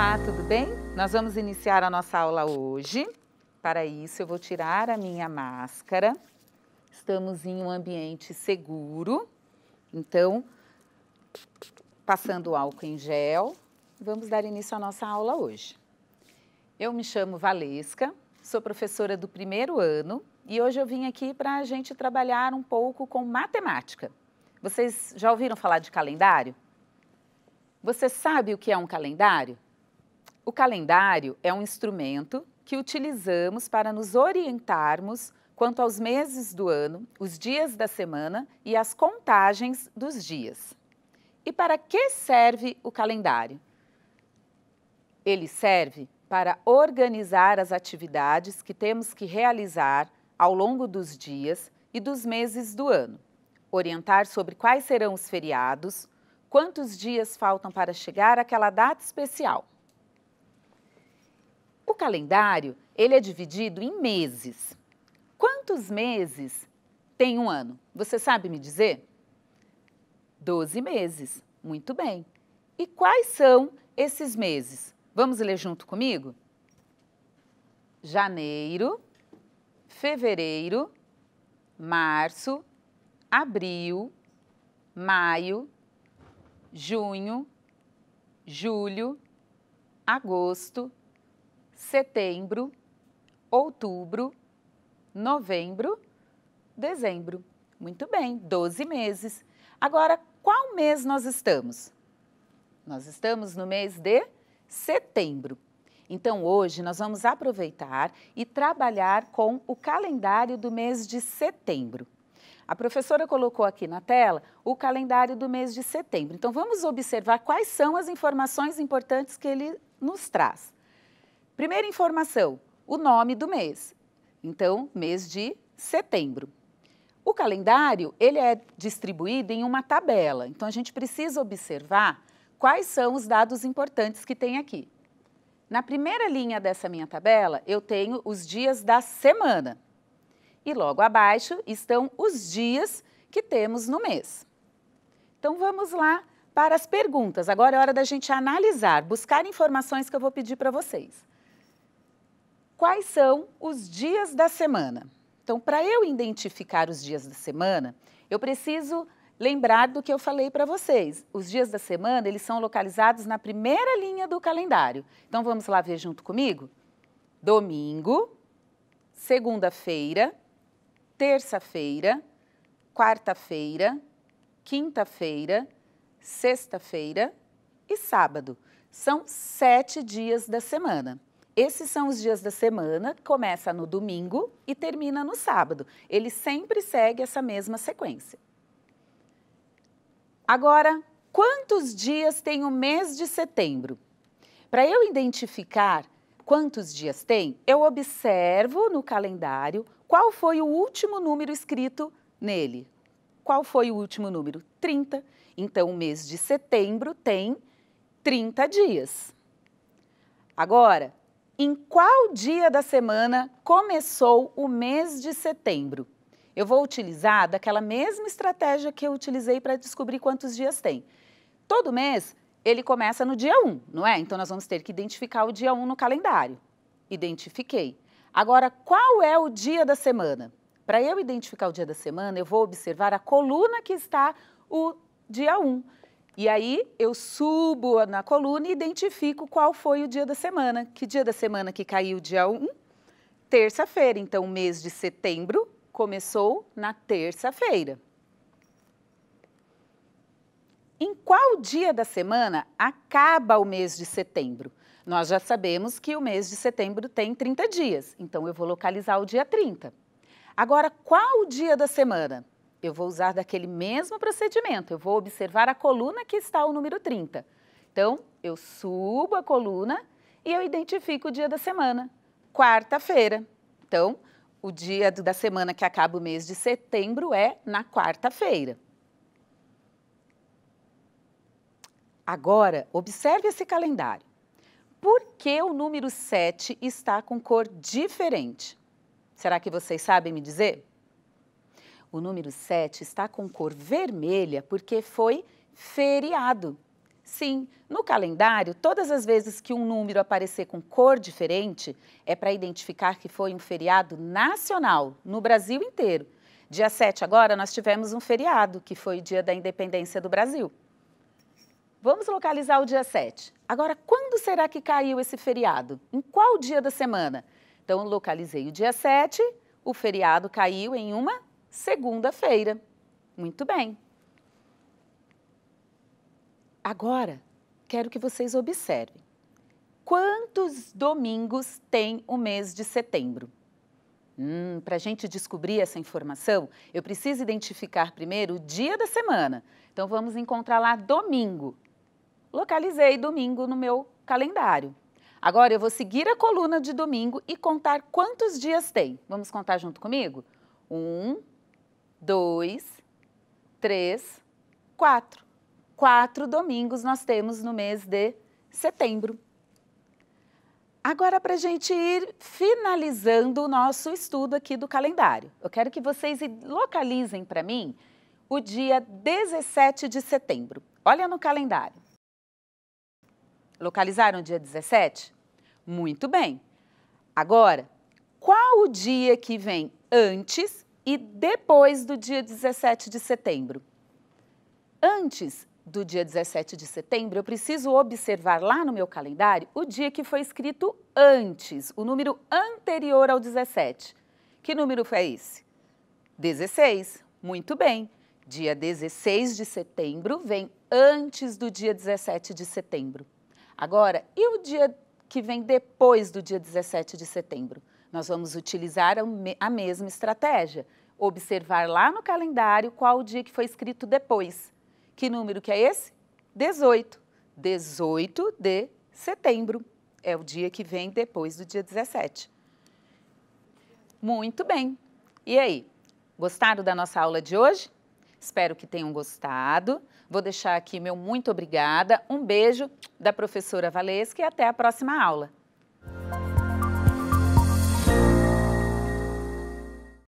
Olá, tudo bem? Nós vamos iniciar a nossa aula hoje. Para isso, eu vou tirar a minha máscara. Estamos em um ambiente seguro, então, passando álcool em gel, vamos dar início à nossa aula hoje. Eu me chamo Valesca, sou professora do primeiro ano e hoje eu vim aqui para a gente trabalhar um pouco com matemática. Vocês já ouviram falar de calendário? Você sabe o que é um calendário? O calendário é um instrumento que utilizamos para nos orientarmos quanto aos meses do ano, os dias da semana e as contagens dos dias. E para que serve o calendário? Ele serve para organizar as atividades que temos que realizar ao longo dos dias e dos meses do ano, orientar sobre quais serão os feriados, quantos dias faltam para chegar àquela data especial calendário, ele é dividido em meses. Quantos meses tem um ano? Você sabe me dizer? Doze meses. Muito bem. E quais são esses meses? Vamos ler junto comigo? Janeiro, fevereiro, março, abril, maio, junho, julho, agosto, setembro, outubro, novembro, dezembro. Muito bem, 12 meses. Agora, qual mês nós estamos? Nós estamos no mês de setembro. Então, hoje nós vamos aproveitar e trabalhar com o calendário do mês de setembro. A professora colocou aqui na tela o calendário do mês de setembro. Então, vamos observar quais são as informações importantes que ele nos traz. Primeira informação: o nome do mês. Então, mês de setembro. O calendário, ele é distribuído em uma tabela. Então a gente precisa observar quais são os dados importantes que tem aqui. Na primeira linha dessa minha tabela, eu tenho os dias da semana. E logo abaixo estão os dias que temos no mês. Então vamos lá para as perguntas. Agora é hora da gente analisar, buscar informações que eu vou pedir para vocês quais são os dias da semana. Então, para eu identificar os dias da semana, eu preciso lembrar do que eu falei para vocês. Os dias da semana, eles são localizados na primeira linha do calendário. Então, vamos lá ver junto comigo? Domingo, segunda-feira, terça-feira, quarta-feira, quinta-feira, sexta-feira e sábado. São sete dias da semana. Esses são os dias da semana, começa no domingo e termina no sábado. Ele sempre segue essa mesma sequência. Agora, quantos dias tem o mês de setembro? Para eu identificar quantos dias tem, eu observo no calendário qual foi o último número escrito nele. Qual foi o último número? 30. Então, o mês de setembro tem 30 dias. Agora, em qual dia da semana começou o mês de setembro. Eu vou utilizar daquela mesma estratégia que eu utilizei para descobrir quantos dias tem. Todo mês ele começa no dia 1, não é? Então nós vamos ter que identificar o dia 1 no calendário. Identifiquei. Agora, qual é o dia da semana? Para eu identificar o dia da semana, eu vou observar a coluna que está o dia 1. E aí eu subo na coluna e identifico qual foi o dia da semana. Que dia da semana que caiu dia 1? Terça-feira. Então, o mês de setembro começou na terça-feira. Em qual dia da semana acaba o mês de setembro? Nós já sabemos que o mês de setembro tem 30 dias, então eu vou localizar o dia 30. Agora, qual o dia da semana? eu vou usar daquele mesmo procedimento, eu vou observar a coluna que está o número 30. Então, eu subo a coluna e eu identifico o dia da semana, quarta-feira. Então, o dia da semana que acaba o mês de setembro é na quarta-feira. Agora, observe esse calendário. Por que o número 7 está com cor diferente? Será que vocês sabem me dizer? O número 7 está com cor vermelha porque foi feriado. Sim, no calendário, todas as vezes que um número aparecer com cor diferente, é para identificar que foi um feriado nacional no Brasil inteiro. Dia 7 agora nós tivemos um feriado, que foi o dia da independência do Brasil. Vamos localizar o dia 7. Agora, quando será que caiu esse feriado? Em qual dia da semana? Então, localizei o dia 7, o feriado caiu em uma segunda-feira. Muito bem. Agora, quero que vocês observem. Quantos domingos tem o mês de setembro? Hum, Para a gente descobrir essa informação, eu preciso identificar primeiro o dia da semana. Então, vamos encontrar lá domingo. Localizei domingo no meu calendário. Agora, eu vou seguir a coluna de domingo e contar quantos dias tem. Vamos contar junto comigo? Um, dois, três, quatro. Quatro domingos nós temos no mês de setembro. Agora, para a gente ir finalizando o nosso estudo aqui do calendário, eu quero que vocês localizem para mim o dia 17 de setembro. Olha no calendário. Localizaram o dia 17? Muito bem. Agora, qual o dia que vem antes e depois do dia 17 de setembro. Antes do dia 17 de setembro, eu preciso observar lá no meu calendário o dia que foi escrito antes, o número anterior ao 17. Que número foi esse? 16. Muito bem. Dia 16 de setembro vem antes do dia 17 de setembro. Agora, e o dia que vem depois do dia 17 de setembro? Nós vamos utilizar a mesma estratégia observar lá no calendário qual o dia que foi escrito depois. Que número que é esse? 18. 18 de setembro é o dia que vem depois do dia 17. Muito bem. E aí, gostaram da nossa aula de hoje? Espero que tenham gostado. Vou deixar aqui meu muito obrigada, um beijo da professora Valesca e até a próxima aula.